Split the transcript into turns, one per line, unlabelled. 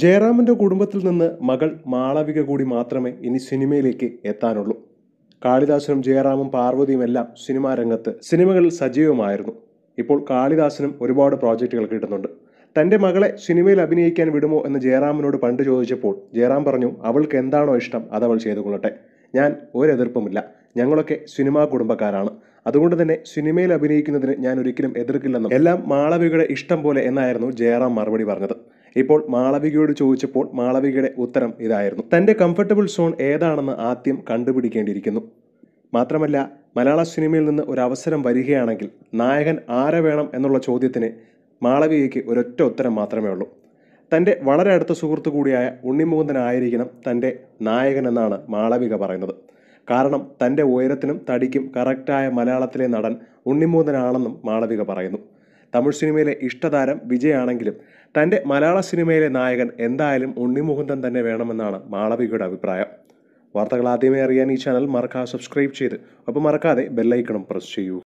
ജയറാമിൻ്റെ കുടുംബത്തിൽ നിന്ന് മകൾ മാളവിക കൂടി മാത്രമേ ഇനി സിനിമയിലേക്ക് എത്താനുള്ളൂ കാളിദാസനും ജയറാമും പാർവതിയും എല്ലാം സിനിമാ രംഗത്ത് സിനിമകളിൽ സജീവമായിരുന്നു ഇപ്പോൾ കാളിദാസനും ഒരുപാട് പ്രോജക്റ്റുകൾ കിട്ടുന്നുണ്ട് തൻ്റെ മകളെ സിനിമയിൽ അഭിനയിക്കാൻ വിടുമോ എന്ന് ജയറാമിനോട് പണ്ട് ചോദിച്ചപ്പോൾ ജയറാം പറഞ്ഞു അവൾക്ക് എന്താണോ ഇഷ്ടം അതവൾ ചെയ്തു കൊള്ളട്ടെ ഞാൻ ഒരെതിർപ്പുമില്ല ഞങ്ങളൊക്കെ സിനിമാ കുടുംബക്കാരാണ് അതുകൊണ്ട് തന്നെ സിനിമയിൽ അഭിനയിക്കുന്നതിന് ഞാൻ ഒരിക്കലും എതിർക്കില്ലെന്നും എല്ലാം മാളവികയുടെ ഇഷ്ടം പോലെ എന്നായിരുന്നു ജയറാം മറുപടി പറഞ്ഞത് ഇപ്പോൾ മാളവികയോട് ചോദിച്ചപ്പോൾ മാളവികയുടെ ഉത്തരം ഇതായിരുന്നു തൻ്റെ കംഫർട്ടബിൾ സോൺ ഏതാണെന്ന് ആദ്യം കണ്ടുപിടിക്കേണ്ടിയിരിക്കുന്നു മാത്രമല്ല മലയാള സിനിമയിൽ നിന്ന് ഒരു അവസരം വരികയാണെങ്കിൽ നായകൻ ആരെ വേണം എന്നുള്ള ചോദ്യത്തിന് മാളവികയ്ക്ക് ഒരൊറ്റ ഉത്തരം മാത്രമേ ഉള്ളൂ തൻ്റെ വളരെ അടുത്ത സുഹൃത്തു കൂടിയായ ഉണ്ണിമുകുന്ദനായിരിക്കണം തൻ്റെ നായകനെന്നാണ് മാളവിക പറയുന്നത് കാരണം തൻ്റെ ഉയരത്തിനും തടിക്കും കറക്റ്റായ മലയാളത്തിലെ നടൻ ഉണ്ണിമൂതനാണെന്നും മാളവിക പറയുന്നു തമിഴ് സിനിമയിലെ ഇഷ്ടതാരം വിജയാണെങ്കിലും തൻ്റെ മലയാള സിനിമയിലെ നായകൻ എന്തായാലും ഉണ്ണിമുകുന്ദൻ തന്നെ വേണമെന്നാണ് മാളവികയുടെ അഭിപ്രായം വാർത്തകൾ ആദ്യമേ അറിയാൻ ഈ ചാനൽ മറക്കാതെ സബ്സ്ക്രൈബ് ചെയ്ത് ഒപ്പം മറക്കാതെ ബെല്ലൈക്കണം പ്രസ് ചെയ്യൂ